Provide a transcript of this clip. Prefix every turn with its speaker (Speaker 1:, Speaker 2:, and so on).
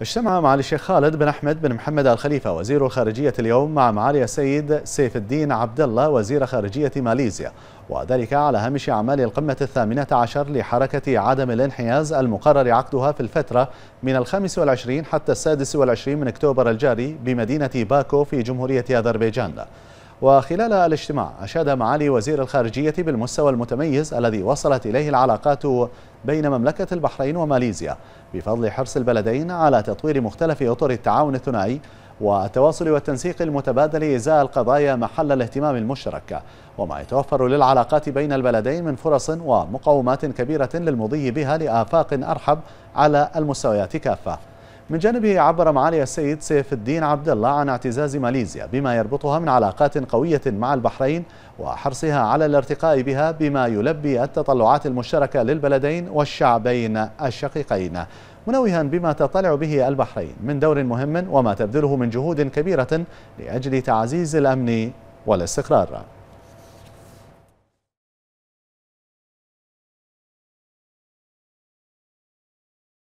Speaker 1: اجتمع معالي الشيخ خالد بن أحمد بن محمد الخليفة وزير الخارجية اليوم مع معالي السيد سيف الدين عبد الله وزير خارجية ماليزيا وذلك على هامش أعمال القمة الثامنة عشر لحركة عدم الانحياز المقرر عقدها في الفترة من الخامس والعشرين حتى السادس والعشرين من أكتوبر الجاري بمدينة باكو في جمهورية أذربيجان وخلال الاجتماع أشاد معالي وزير الخارجية بالمستوى المتميز الذي وصلت إليه العلاقات بين مملكة البحرين وماليزيا بفضل حرص البلدين على تطوير مختلف أطر التعاون الثنائي والتواصل والتنسيق المتبادل إزاء القضايا محل الاهتمام المشترك وما يتوفر للعلاقات بين البلدين من فرص ومقومات كبيرة للمضي بها لآفاق أرحب على المستويات كافة من جانبه عبر معالي السيد سيف الدين عبد الله عن اعتزاز ماليزيا بما يربطها من علاقات قوية مع البحرين وحرصها على الارتقاء بها بما يلبي التطلعات المشتركة للبلدين والشعبين الشقيقين منوها بما تطلع به البحرين من دور مهم وما تبذله من جهود كبيرة لأجل تعزيز الأمن والاستقرار